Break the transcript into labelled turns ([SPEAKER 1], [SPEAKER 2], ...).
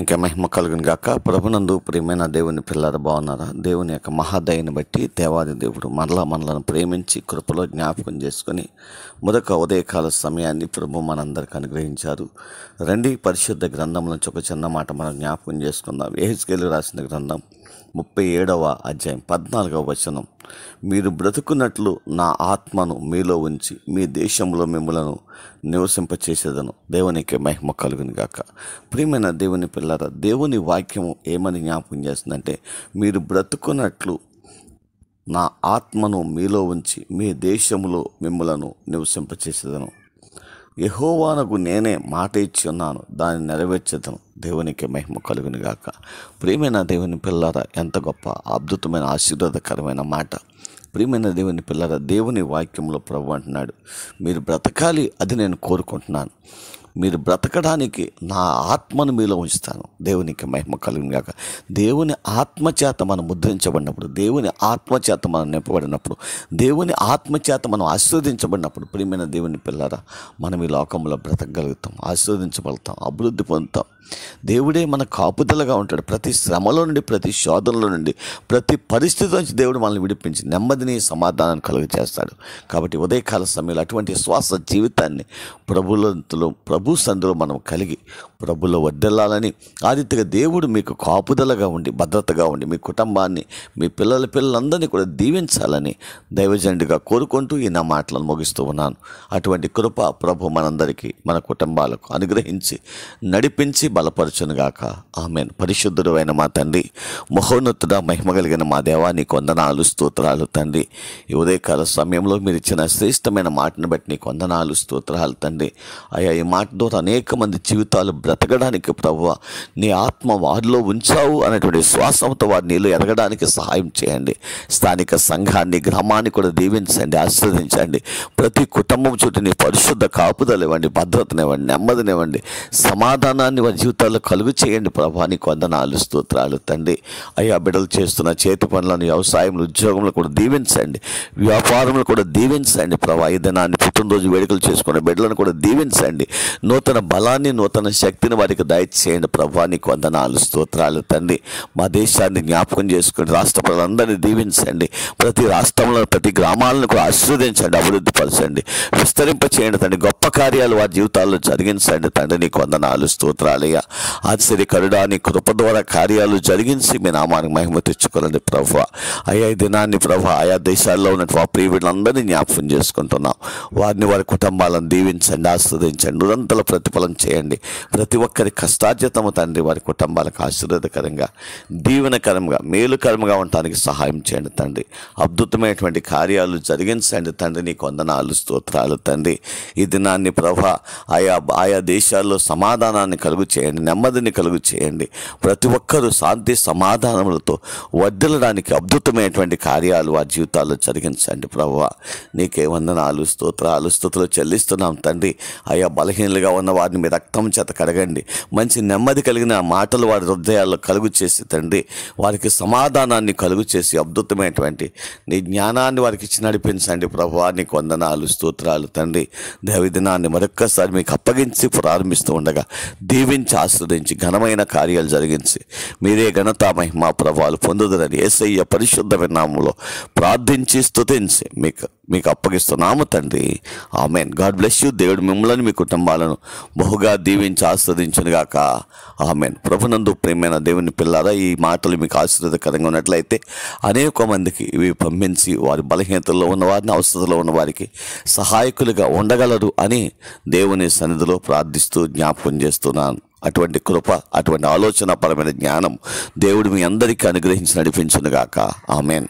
[SPEAKER 1] ఇంకా మహిమ కలుగుని గాక ప్రభునందు ప్రియమైన దేవుని పిల్లలు బాగున్నారా దేవుని యొక్క మహాదయని బట్టి దేవాది దేవుడు మరలా మనలను ప్రేమించి కృపలో జ్ఞాపకం చేసుకొని మొదక ఉదయకాల సమయాన్ని ప్రభు మనందరికి అనుగ్రహించారు రెండు పరిశుద్ధ గ్రంథంలో ఒక చిన్న మాట మనం జ్ఞాపకం చేసుకుందాం ఏహెచ్కేలు రాసిన గ్రంథం ముప్పై ఏడవ అధ్యాయం పద్నాలుగవ వచనం మీరు బ్రతుకున్నట్లు నా ఆత్మను మీలో ఉంచి మీ దేశంలో మిమ్మలను నివసింపచేసేదను దేవునికి మహిమ కలుగుని గాక ప్రియమైన దేవుని పిల్లల దేవుని వాక్యము ఏమని జ్ఞాపకం చేస్తుందంటే మీరు బ్రతుకున్నట్లు నా ఆత్మను మీలో ఉంచి మీ దేశంలో మిమ్మలను నివసింపచేసేదను యహోవానకు నేనే మాట ఇచ్చి ఉన్నాను దాన్ని నెరవేర్చదను దేవునికి మహిమ కలుగును గాక ప్రియమైన దేవుని పిల్లర ఎంత గొప్ప అద్భుతమైన ఆశీర్వాదకరమైన మాట ప్రియమైన దేవుని పిల్లర దేవుని వాక్యంలో ప్రభు అంటున్నాడు మీరు బ్రతకాలి అది నేను కోరుకుంటున్నాను మీరు బ్రతకడానికి నా ఆత్మను మీలో ఉంచుతాను దేవునికి మహిమ కలుగుగాక దేవుని ఆత్మచేత మనం ముద్రించబడినప్పుడు దేవుని ఆత్మచేత మనం నింపబడినప్పుడు దేవుని ఆత్మచేత మనం ఆశీర్వదించబడినప్పుడు ప్రియమైన దేవుని పిల్లరా మనం ఈ లోకంలో బ్రతకగలుగుతాం ఆశీర్వదించబడతాం అభివృద్ధి పొందుతాం దేవుడే మన కాపుదలగా ఉంటాడు ప్రతి శ్రమలో నుండి ప్రతి శోధనలో నుండి ప్రతి పరిస్థితి నుంచి దేవుడు మనల్ని విడిపించి నెమ్మదిని సమాధానాన్ని కలుగు చేస్తాడు కాబట్టి ఉదయకాల సమయంలో అటువంటి శ్వాస జీవితాన్ని ప్రభులంతులు ప్రభు ప్రభు సందులో మనం కలిగి ప్రభులో వడ్డెళ్ళాలని ఆదిత్యగా దేవుడు మీకు కాపుదలగా ఉండి భద్రతగా ఉండి మీ కుటుంబాన్ని మీ పిల్లల పిల్లలందరినీ కూడా దీవించాలని దైవజనుడిగా కోరుకుంటూ ఈ నా మాటలను ముగిస్తూ ఉన్నాను అటువంటి కృప ప్రభు మనందరికీ మన కుటుంబాలకు అనుగ్రహించి నడిపించి బలపరచునుగాక ఆమె పరిశుద్ధుడు అయిన మా తండ్రి మహోన్నతుడ మహిమ కలిగిన మా దేవాన్ని కొందనాలు స్తోత్రాలు తండ్రి ఈ ఉదయకాల సమయంలో మీరు ఇచ్చిన శ్రేష్టమైన మాటను బట్టి నీ కొందనాలు స్తోత్రాలు తండ్రి అయ్యా ఈ మాట ద్వారా అనేక మంది జీవితాలు బ్రతకడానికి ప్రభు నీ ఆత్మ వారిలో ఉంచావు అనేటువంటి శ్వాసంతో వారు నీళ్ళు ఎదగడానికి సహాయం చేయండి స్థానిక సంఘాన్ని గ్రామాన్ని కూడా దీవించండి ఆశీర్వదించండి ప్రతి కుటుంబం చుట్టూ నీ పరిశుద్ధ కాపుదలు ఇవ్వండి భద్రతనివ్వండి నెమ్మదినివ్వండి సమాధానాన్ని వారి జీవితాల్లో కలుగు చేయండి ప్రభా నీకు వందనాలు స్తోత్రాలు తండ్రి అయ్యా బిడ్డలు చేస్తున్న చేతి పనులను వ్యవసాయంలో ఉద్యోగంలో కూడా దీవించండి వ్యాపారంలో కూడా దీవించండి ప్రభా ఈ దినాన్ని పుట్టినరోజు వేడుకలు చేసుకునే బిడ్డలను కూడా దీవించండి నూతన బలాన్ని నూతన శక్తిని వారికి దయచేయండి ప్రభా నీకు వందనాలు స్తోత్రాలు తండ్రి మా దేశాన్ని జ్ఞాపకం చేసుకుని రాష్ట్ర ప్రజలందరినీ దీవించండి ప్రతి రాష్ట్రంలో ప్రతి గ్రామాలను కూడా ఆశీర్వదించండి అభివృద్ధిపరచండి విస్తరింప చేయండి తండ్రి గొప్ప కార్యాలు వారి జీవితాల్లో జరిగించండి తండ్రి నీకు వందనాలు స్తోత్రాలయ్యా ఆశ్చర్య నీ కృప ద్వారా కార్యాలు జరిగించి మీ నామానికి మహిమ తెచ్చుకోనండి ప్రభు అయ్యా దినాన్ని ప్రభు ఆయా దేశాల్లో ఉన్నటువంటి మా ప్రియులందరినీ జ్ఞాపకం చేసుకుంటున్నాం వారిని వారి కుటుంబాలను దీవించండి ఆస్వాదించండి అంతల ప్రతిఫలం చేయండి ప్రతి ఒక్కరి కష్టార్జితము తండ్రి వారి కుటుంబాలకు ఆశీర్వాదకరంగా దీవెనకరంగా మేలుకరంగా ఉండటానికి సహాయం చేయండి తండ్రి అద్భుతమైనటువంటి కార్యాలు జరిగించండి తండ్రి నీకు వందనాలు స్తోత్రాలు తండ్రి ఈ దినాన్ని ప్రభ ఆయా ఆయా దేశాల్లో సమాధానాన్ని కలుగు చేయండి నెమ్మదిని కలుగు చేయండి ప్రతి ఒక్కరూ శాంతి సమాధానములతో వడ్డలడానికి అద్భుతమైనటువంటి కార్యాలు వారి జీవితాల్లో జరిగించండి ప్రభు నీకే వందనాలు స్తోత్రాలు స్థుతులు చెల్లిస్తున్నాం తండ్రి ఆయా బలహీనలు ఒంటరిగా ఉన్న వారిని మీ రక్తం చేత కడగండి మంచి నెమ్మది కలిగిన మాటలు వారి హృదయాల్లో కలుగు చేసి తండ్రి వారికి సమాధానాన్ని కలుగు చేసి అద్భుతమైనటువంటి నీ జ్ఞానాన్ని వారికి ఇచ్చి నడిపించండి ప్రభు కొందనాలు స్తోత్రాలు తండ్రి దినాన్ని మరొక్కసారి మీకు అప్పగించి ప్రారంభిస్తూ ఉండగా దీవించి ఆస్వాదించి ఘనమైన కార్యాలు జరిగించి మీరే ఘనత మహిమా ప్రభావాలు పొందుదరని ఏసయ్య పరిశుద్ధ వినామంలో ప్రార్థించి స్తుతించి మీకు మీకు అప్పగిస్తున్నాము తండ్రి ఆమెన్ గాడ్ బ్లెస్ యూ దేవుడు మిమ్మల్ని మీ కుటుంబాలను బహుగా దీవించి ఆస్వాదించునుగాక ఆమెన్ ప్రభునందు ప్రేమైన దేవుని పిల్లారా ఈ మాటలు మీకు ఆశీర్వాదకరంగా ఉన్నట్లయితే అనేక మందికి ఇవి పంపించి వారి బలహీనతల్లో ఉన్న వారిని అవసరంలో ఉన్న వారికి సహాయకులుగా ఉండగలరు అని దేవుని సన్నిధిలో ప్రార్థిస్తూ జ్ఞాపకం చేస్తున్నాను అటువంటి కృప అటువంటి ఆలోచన పరమైన జ్ఞానం దేవుడు మీ అందరికీ అనుగ్రహించి నడిపించునుగాక ఆమెన్